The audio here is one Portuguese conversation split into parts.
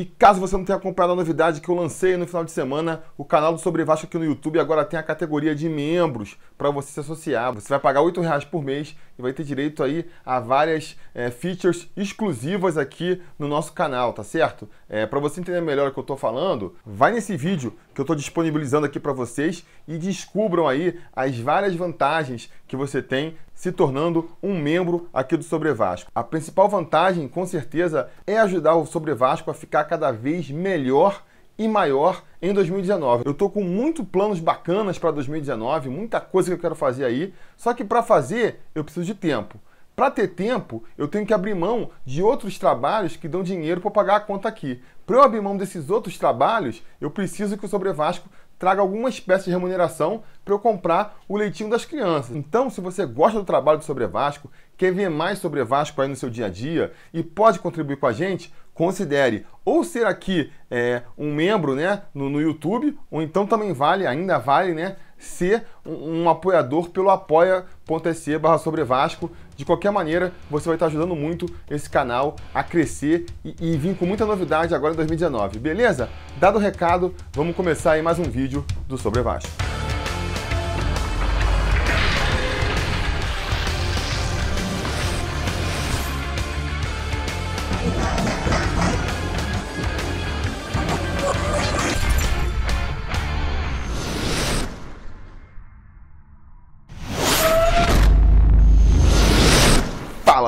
E caso você não tenha acompanhado a novidade que eu lancei no final de semana, o canal do Sobre Vasco aqui no YouTube agora tem a categoria de membros para você se associar. Você vai pagar R$ reais por mês e vai ter direito aí a várias é, features exclusivas aqui no nosso canal, tá certo? É, para você entender melhor o que eu estou falando, vai nesse vídeo que eu estou disponibilizando aqui para vocês e descubram aí as várias vantagens que você tem se tornando um membro aqui do Sobre Vasco. A principal vantagem, com certeza, é ajudar o Sobre Vasco a ficar cada vez melhor e maior em 2019. Eu tô com muitos planos bacanas para 2019, muita coisa que eu quero fazer aí, só que para fazer eu preciso de tempo. Para ter tempo, eu tenho que abrir mão de outros trabalhos que dão dinheiro para pagar a conta aqui. Para eu abrir mão desses outros trabalhos, eu preciso que o Sobrevasco traga alguma espécie de remuneração para eu comprar o leitinho das crianças. Então, se você gosta do trabalho do Sobrevasco, quer ver mais sobre Vasco aí no seu dia a dia e pode contribuir com a gente, considere ou ser aqui é, um membro né, no, no, YouTube, ou então também vale, ainda vale, né, ser um, um apoiador pelo apoia.se barra sobre Vasco. De qualquer maneira, você vai estar ajudando muito esse canal a crescer e, e vir com muita novidade agora em 2019, beleza? Dado o recado, vamos começar aí mais um vídeo do Sobre Vasco.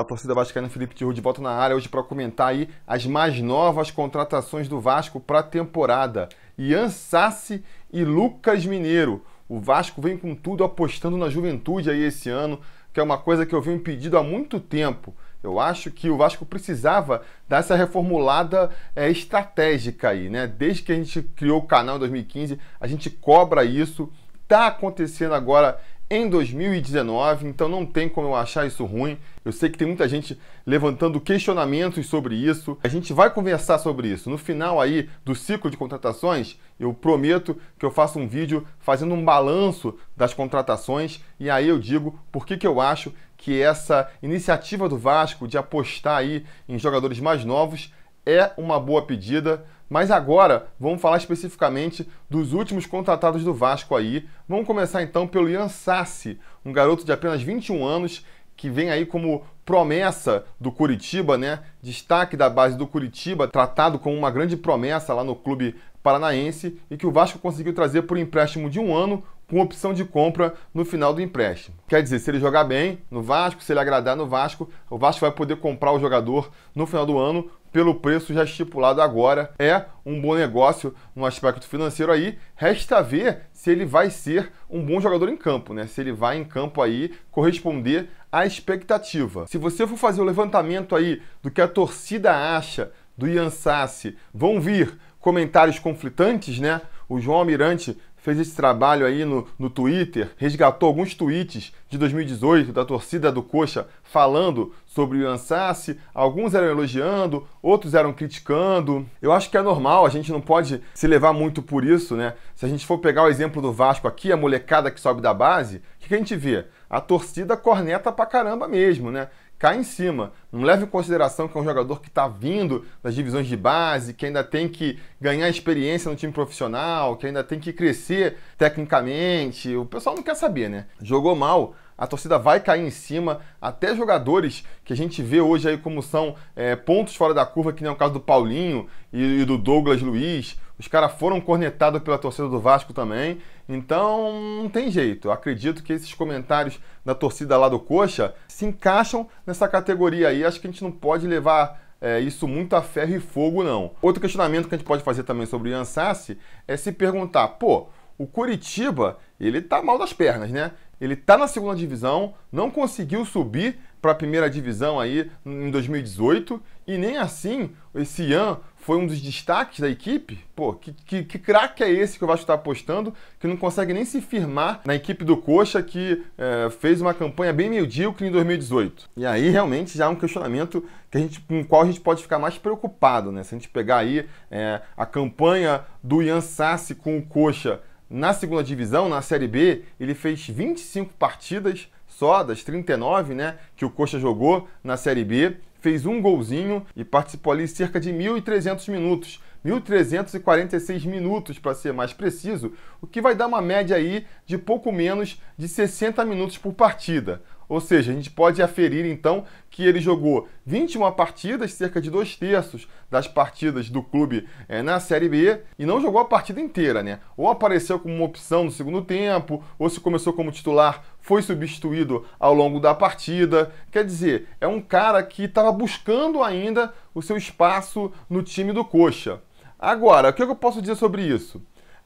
a torcida vascaína Felipe Tiru de volta na área hoje para comentar aí as mais novas contratações do Vasco para a temporada. Ian Sassi e Lucas Mineiro. O Vasco vem com tudo apostando na juventude aí esse ano, que é uma coisa que eu venho pedindo há muito tempo. Eu acho que o Vasco precisava dessa reformulada é, estratégica aí, né? Desde que a gente criou o canal em 2015, a gente cobra isso. Tá acontecendo agora em 2019, então não tem como eu achar isso ruim. Eu sei que tem muita gente levantando questionamentos sobre isso. A gente vai conversar sobre isso. No final aí do ciclo de contratações, eu prometo que eu faço um vídeo fazendo um balanço das contratações e aí eu digo por que, que eu acho que essa iniciativa do Vasco de apostar aí em jogadores mais novos é uma boa pedida. Mas agora vamos falar especificamente dos últimos contratados do Vasco aí. Vamos começar então pelo Ian Sassi, um garoto de apenas 21 anos que vem aí como promessa do Curitiba, né? Destaque da base do Curitiba, tratado como uma grande promessa lá no clube paranaense e que o Vasco conseguiu trazer por empréstimo de um ano com opção de compra no final do empréstimo. Quer dizer, se ele jogar bem no Vasco, se ele agradar no Vasco, o Vasco vai poder comprar o jogador no final do ano pelo preço já estipulado agora. É um bom negócio no aspecto financeiro aí. Resta ver se ele vai ser um bom jogador em campo, né? Se ele vai em campo aí corresponder à expectativa. Se você for fazer o levantamento aí do que a torcida acha do Ian Sassi, vão vir comentários conflitantes, né? O João Almirante fez esse trabalho aí no, no Twitter, resgatou alguns tweets de 2018 da torcida do Coxa falando sobre o Ansassi. Alguns eram elogiando, outros eram criticando. Eu acho que é normal, a gente não pode se levar muito por isso, né? Se a gente for pegar o exemplo do Vasco aqui, a molecada que sobe da base, o que, que a gente vê? A torcida corneta pra caramba mesmo, né? cai em cima. Não leva em consideração que é um jogador que está vindo das divisões de base, que ainda tem que ganhar experiência no time profissional, que ainda tem que crescer tecnicamente. O pessoal não quer saber, né? Jogou mal, a torcida vai cair em cima, até jogadores que a gente vê hoje aí como são é, pontos fora da curva, que nem é o caso do Paulinho e, e do Douglas Luiz, os caras foram cornetados pela torcida do Vasco também, então, não tem jeito. Eu acredito que esses comentários da torcida lá do Coxa se encaixam nessa categoria aí. Acho que a gente não pode levar é, isso muito a ferro e fogo, não. Outro questionamento que a gente pode fazer também sobre o Ian Sassi é se perguntar, pô, o Curitiba, ele tá mal das pernas, né? Ele tá na segunda divisão, não conseguiu subir para a primeira divisão aí em 2018 e nem assim esse Ian foi um dos destaques da equipe, pô, que, que, que craque é esse que o Vasco está apostando, que não consegue nem se firmar na equipe do Coxa, que é, fez uma campanha bem medíocre em 2018. E aí, realmente, já é um questionamento que a gente, com o qual a gente pode ficar mais preocupado, né? Se a gente pegar aí é, a campanha do Ian Sassi com o Coxa na segunda divisão, na Série B, ele fez 25 partidas só das 39, né, que o Coxa jogou na Série B fez um golzinho e participou ali cerca de 1.300 minutos. 1.346 minutos, para ser mais preciso, o que vai dar uma média aí de pouco menos de 60 minutos por partida. Ou seja, a gente pode aferir então que ele jogou 21 partidas, cerca de dois terços das partidas do clube é, na Série B, e não jogou a partida inteira, né? Ou apareceu como uma opção no segundo tempo, ou se começou como titular, foi substituído ao longo da partida. Quer dizer, é um cara que estava buscando ainda o seu espaço no time do Coxa. Agora, o que eu posso dizer sobre isso?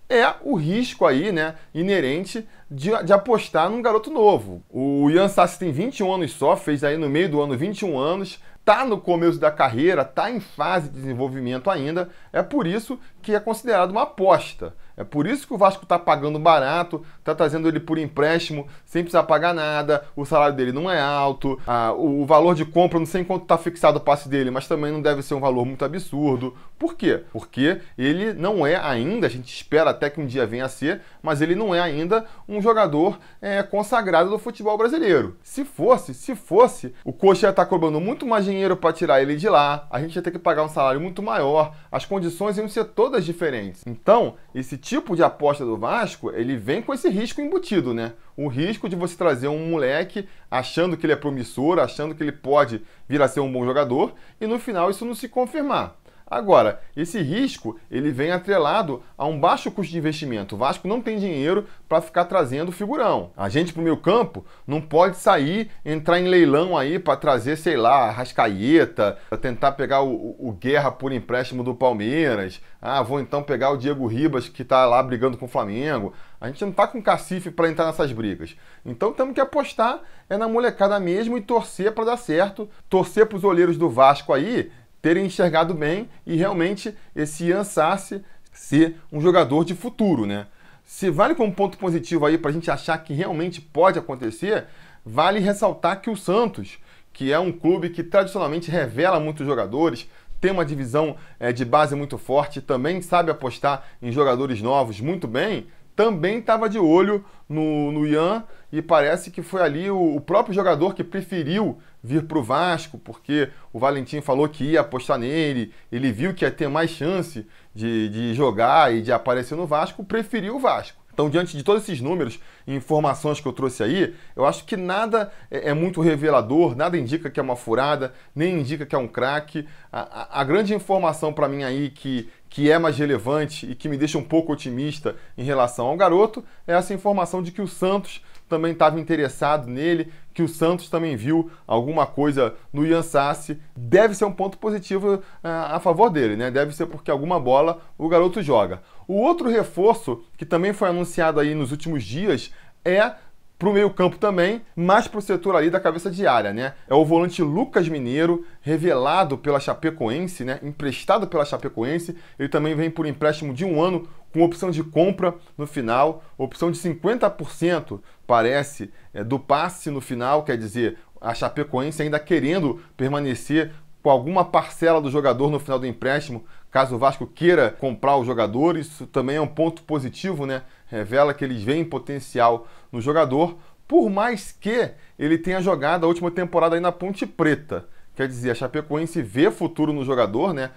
é o risco aí, né, inerente de, de, apostar num garoto novo. O Ian Sassi tem 21 anos só, fez aí no meio do ano 21 anos, tá no começo da carreira, tá em fase de desenvolvimento ainda, é por isso que é considerado uma aposta. É por isso que o Vasco está pagando barato, está trazendo ele por empréstimo, sem precisar pagar nada, o salário dele não é alto, a, o, o, valor de compra, não sei quanto está fixado o passe dele, mas também não deve ser um valor muito absurdo. Por quê? Porque ele não é ainda, a gente espera até que um dia venha a ser, mas ele não é ainda um jogador é, consagrado do futebol brasileiro. Se fosse, se fosse, o Coxa ia estar tá cobrando muito mais dinheiro para tirar ele de lá, a gente ia ter que pagar um salário muito maior, as condições iam ser todas diferentes. Então, esse tipo de aposta do Vasco, ele vem com esse risco embutido, né? O risco de você trazer um moleque achando que ele é promissor, achando que ele pode vir a ser um bom jogador, e no final isso não se confirmar. Agora, esse risco ele vem atrelado a um baixo custo de investimento. O Vasco não tem dinheiro para ficar trazendo figurão. A gente para o meio campo não pode sair, entrar em leilão aí para trazer, sei lá, Rascaeta, para tentar pegar o, o, Guerra por empréstimo do Palmeiras. Ah, vou então pegar o Diego Ribas que está lá brigando com o Flamengo. A gente não está com cacife para entrar nessas brigas. Então temos que apostar é na molecada mesmo e torcer para dar certo. Torcer para os olheiros do Vasco aí terem enxergado bem e realmente esse Ansarse ser um jogador de futuro, né? Se vale como ponto positivo aí para a gente achar que realmente pode acontecer, vale ressaltar que o Santos, que é um clube que tradicionalmente revela muitos jogadores, tem uma divisão é, de base muito forte, também sabe apostar em jogadores novos muito bem, também estava de olho no, no Ian e parece que foi ali o, o próprio jogador que preferiu vir para o Vasco, porque o Valentim falou que ia apostar nele, ele viu que ia ter mais chance de, de jogar e de aparecer no Vasco, preferiu o Vasco. Então, diante de todos esses números e informações que eu trouxe aí, eu acho que nada é, é muito revelador, nada indica que é uma furada, nem indica que é um craque. A, a, a, grande informação para mim aí que, que é mais relevante e que me deixa um pouco otimista em relação ao garoto é essa informação de que o Santos também estava interessado nele, que o Santos também viu alguma coisa no Ian Sassi. Deve ser um ponto positivo eh, a favor dele, né? Deve ser porque alguma bola o garoto joga. O outro reforço que também foi anunciado aí nos últimos dias é para o meio-campo também, mas para o setor ali da cabeça de área, né? É o volante Lucas Mineiro, revelado pela Chapecoense, né? Emprestado pela Chapecoense. Ele também vem por empréstimo de um ano com opção de compra no final, opção de 50%, parece, é, do passe no final, quer dizer, a Chapecoense ainda querendo permanecer com alguma parcela do jogador no final do empréstimo, caso o Vasco queira comprar o jogador, isso também é um ponto positivo, né? Revela que eles veem potencial no jogador, por mais que ele tenha jogado a última temporada aí na Ponte Preta. Quer dizer, a Chapecoense vê futuro no jogador, né?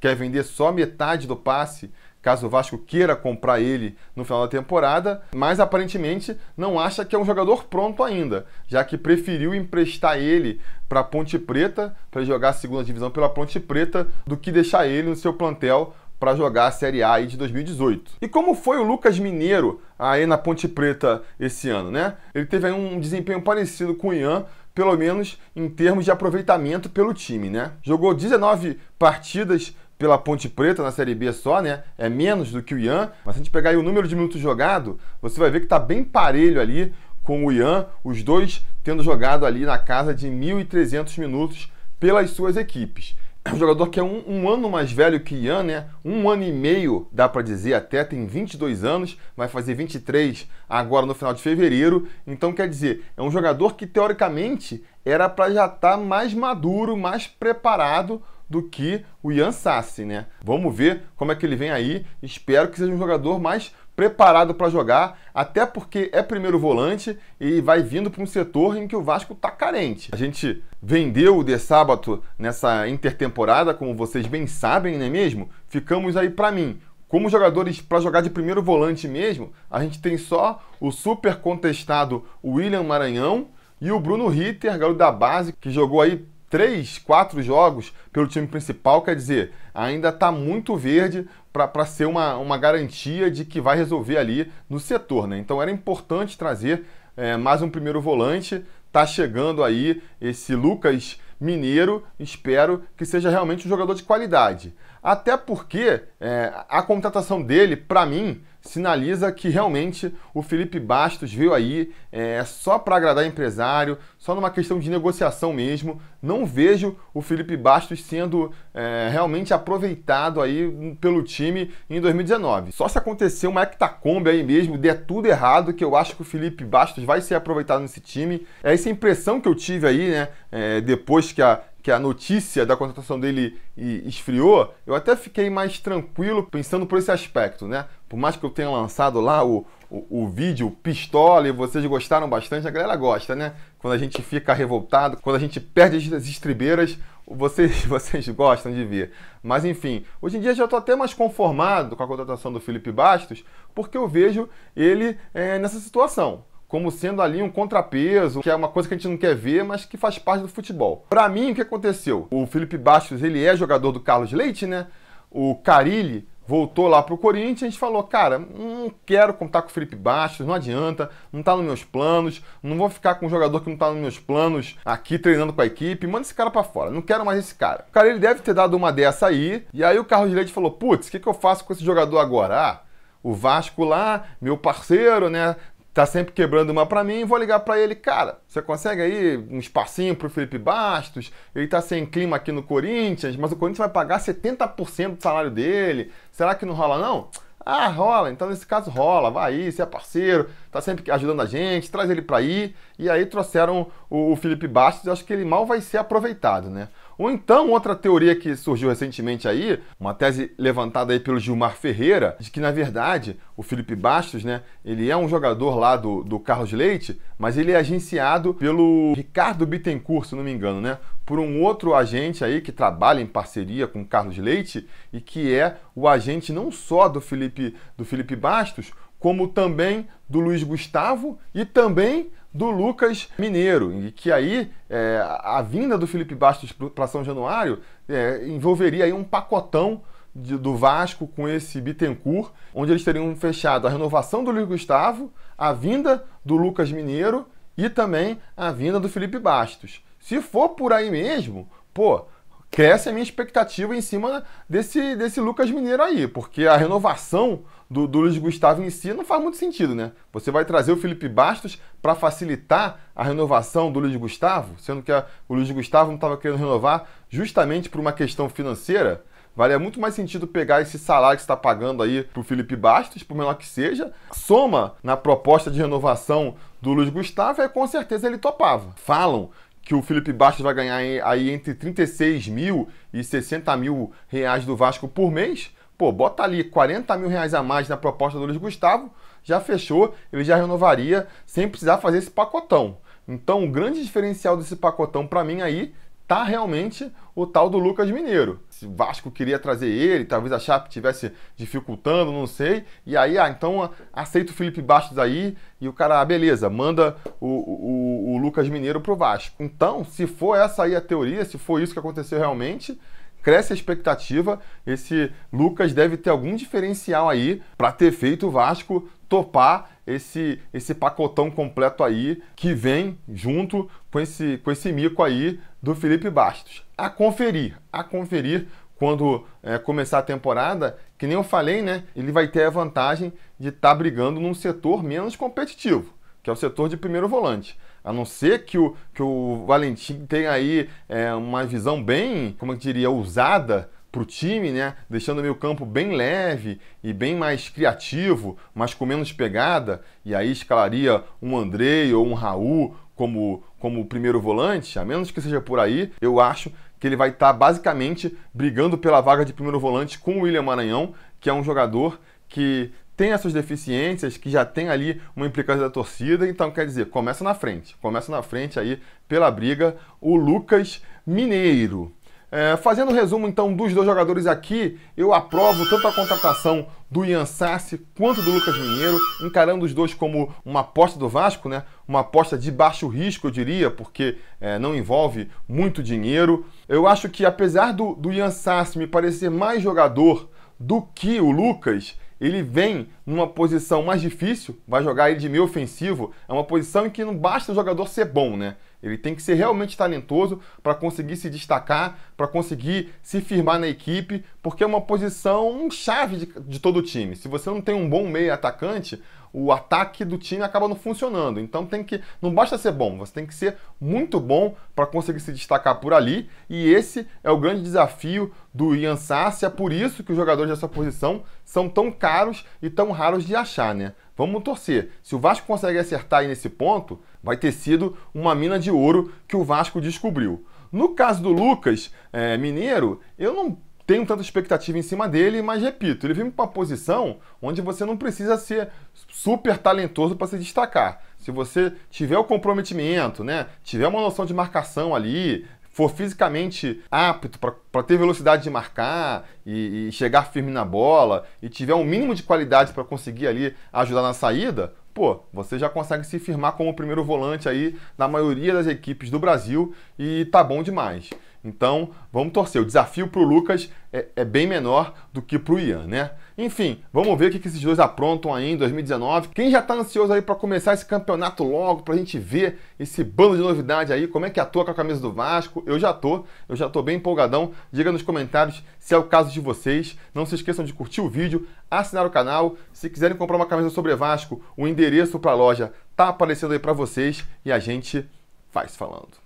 Quer vender só metade do passe caso o Vasco queira comprar ele no final da temporada, mas aparentemente não acha que é um jogador pronto ainda, já que preferiu emprestar ele para a Ponte Preta, para jogar a segunda divisão pela Ponte Preta, do que deixar ele no seu plantel para jogar a Série A de 2018. E como foi o Lucas Mineiro aí na Ponte Preta esse ano, né? Ele teve um desempenho parecido com o Ian, pelo menos em termos de aproveitamento pelo time, né? Jogou 19 partidas pela Ponte Preta na Série B só, né? É menos do que o Ian, mas se a gente pegar o número de minutos jogado, você vai ver que está bem parelho ali com o Ian, os dois tendo jogado ali na casa de 1.300 minutos pelas suas equipes. É um jogador que é um, um, ano mais velho que Ian, né? Um ano e meio, dá para dizer até, tem 22 anos, vai fazer 23 agora no final de fevereiro. Então, quer dizer, é um jogador que teoricamente era para já estar tá mais maduro, mais preparado do que o Ian Sassi, né? Vamos ver como é que ele vem aí. Espero que seja um jogador mais preparado para jogar, até porque é primeiro volante e vai vindo para um setor em que o Vasco está carente. A gente vendeu o De sábado nessa intertemporada, como vocês bem sabem, não é mesmo? Ficamos aí para mim. Como jogadores para jogar de primeiro volante mesmo, a gente tem só o super contestado William Maranhão e o Bruno Ritter, garoto da base, que jogou aí três, quatro jogos pelo time principal, quer dizer, ainda está muito verde para ser uma, uma garantia de que vai resolver ali no setor. Né? Então era importante trazer é, mais um primeiro volante. Tá chegando aí esse Lucas Mineiro, espero que seja realmente um jogador de qualidade. Até porque é, a contratação dele, para mim, sinaliza que realmente o Felipe Bastos veio aí é, só para agradar empresário, só numa questão de negociação mesmo. Não vejo o Felipe Bastos sendo é, realmente aproveitado aí pelo time em 2019. Só se acontecer uma hectacombe aí mesmo, der tudo errado, que eu acho que o Felipe Bastos vai ser aproveitado nesse time. É essa impressão que eu tive aí, né, é, depois que a que a notícia da contratação dele esfriou, eu até fiquei mais tranquilo pensando por esse aspecto, né? Por mais que eu tenha lançado lá o, o, o vídeo pistola e vocês gostaram bastante, a galera gosta, né? Quando a gente fica revoltado, quando a gente perde as estribeiras, vocês, vocês gostam de ver. Mas enfim, hoje em dia já estou até mais conformado com a contratação do Felipe Bastos, porque eu vejo ele é, nessa situação como sendo ali um contrapeso, que é uma coisa que a gente não quer ver, mas que faz parte do futebol. Para mim, o que aconteceu? O Felipe Bastos, ele é jogador do Carlos Leite, né? O Carilli voltou lá pro Corinthians, a gente falou, cara, não quero contar com o Felipe Bastos, não adianta, não tá nos meus planos, não vou ficar com um jogador que não tá nos meus planos aqui treinando com a equipe, manda esse cara para fora, não quero mais esse cara. O cara, ele deve ter dado uma dessa aí, e aí o Carlos Leite falou, putz, o que, que eu faço com esse jogador agora? Ah, o Vasco lá, meu parceiro, né, tá sempre quebrando uma para mim, vou ligar para ele, cara, você consegue aí um espacinho pro Felipe Bastos? Ele tá sem clima aqui no Corinthians, mas o Corinthians vai pagar 70% do salário dele. Será que não rola não? Ah, rola, então nesse caso rola, vai aí, você é parceiro, tá sempre ajudando a gente, traz ele para aí. E aí trouxeram o Felipe Bastos, acho que ele mal vai ser aproveitado, né? Ou então, outra teoria que surgiu recentemente aí, uma tese levantada aí pelo Gilmar Ferreira, de que, na verdade, o Felipe Bastos, né, ele é um jogador lá do, do Carlos Leite, mas ele é agenciado pelo Ricardo Bittencourt, se não me engano, né? Por um outro agente aí que trabalha em parceria com o Carlos Leite e que é o agente não só do Felipe, do Felipe Bastos, como também do Luiz Gustavo e também do Lucas Mineiro, e que aí é, a vinda do Felipe Bastos para São Januário é, envolveria aí um pacotão de, do Vasco com esse Bittencourt, onde eles teriam fechado a renovação do Luiz Gustavo, a vinda do Lucas Mineiro e também a vinda do Felipe Bastos. Se for por aí mesmo, pô, cresce a minha expectativa em cima desse, desse Lucas Mineiro aí, porque a renovação do, do Luiz Gustavo em si não faz muito sentido, né? Você vai trazer o Felipe Bastos para facilitar a renovação do Luiz Gustavo, sendo que a, o Luiz Gustavo não estava querendo renovar justamente por uma questão financeira. Valia muito mais sentido pegar esse salário que está pagando aí para o Felipe Bastos, por menor que seja, soma na proposta de renovação do Luiz Gustavo e é, com certeza ele topava. Falam que o Felipe Bastos vai ganhar aí entre 36 mil e 60 mil reais do Vasco por mês. Pô, bota ali 40 mil reais a mais na proposta do Luiz Gustavo, já fechou, ele já renovaria sem precisar fazer esse pacotão. Então, o grande diferencial desse pacotão para mim aí tá realmente o tal do Lucas Mineiro. Se Vasco queria trazer ele, talvez a Chape tivesse dificultando, não sei. E aí, ah, então aceita o Felipe Bastos aí e o cara, ah, beleza, manda o, o, o Lucas Mineiro pro Vasco. Então, se for essa aí a teoria, se for isso que aconteceu realmente, cresce a expectativa. Esse Lucas deve ter algum diferencial aí para ter feito o Vasco topar esse, esse pacotão completo aí que vem junto com esse, com esse mico aí do Felipe Bastos. A conferir, a conferir quando é, começar a temporada, que nem eu falei, né? Ele vai ter a vantagem de estar tá brigando num setor menos competitivo, que é o setor de primeiro volante. A não ser que o, que o Valentim tenha aí é, uma visão bem, como é eu diria, ousada para o time, né? Deixando o meio campo bem leve e bem mais criativo, mas com menos pegada. E aí escalaria um Andrei ou um Raul como, como primeiro volante, a menos que seja por aí, eu acho que ele vai estar tá basicamente brigando pela vaga de primeiro volante com o William Maranhão, que é um jogador que tem essas deficiências que já tem ali uma implicância da torcida, então quer dizer, começa na frente, começa na frente aí pela briga o Lucas Mineiro. É, fazendo um resumo então dos dois jogadores aqui, eu aprovo tanto a contratação do Ian Sassi quanto do Lucas Mineiro, encarando os dois como uma aposta do Vasco, né? uma aposta de baixo risco, eu diria, porque é, não envolve muito dinheiro. Eu acho que apesar do, do Ian Sassi me parecer mais jogador do que o Lucas, ele vem numa posição mais difícil, vai jogar ele de meio ofensivo, é uma posição em que não basta o jogador ser bom, né? Ele tem que ser realmente talentoso para conseguir se destacar, para conseguir se firmar na equipe, porque é uma posição chave de, de todo o time. Se você não tem um bom meio atacante, o ataque do time acaba não funcionando. Então tem que. Não basta ser bom, você tem que ser muito bom para conseguir se destacar por ali. E esse é o grande desafio do Ian Sassi. É por isso que os jogadores dessa posição são tão caros e tão raros de achar, né? Vamos torcer. Se o Vasco consegue acertar aí nesse ponto, vai ter sido uma mina de ouro que o Vasco descobriu. No caso do Lucas é, Mineiro, eu não tem um tanto expectativa em cima dele, mas repito, ele vem para uma posição onde você não precisa ser super talentoso para se destacar. Se você tiver o comprometimento, né, tiver uma noção de marcação ali, for fisicamente apto para ter velocidade de marcar e, e, chegar firme na bola e tiver um mínimo de qualidade para conseguir ali ajudar na saída, pô, você já consegue se firmar como primeiro volante aí na maioria das equipes do Brasil e tá bom demais. Então, vamos torcer. O desafio para o Lucas é, é, bem menor do que para o Ian, né? Enfim, vamos ver o que, esses dois aprontam aí em 2019. Quem já está ansioso aí para começar esse campeonato logo, para a gente ver esse bando de novidade aí, como é que atua com a camisa do Vasco? Eu já tô, eu já tô bem empolgadão. Diga nos comentários se é o caso de vocês. Não se esqueçam de curtir o vídeo, assinar o canal. Se quiserem comprar uma camisa sobre Vasco, o endereço para a loja tá aparecendo aí para vocês e a gente vai se falando.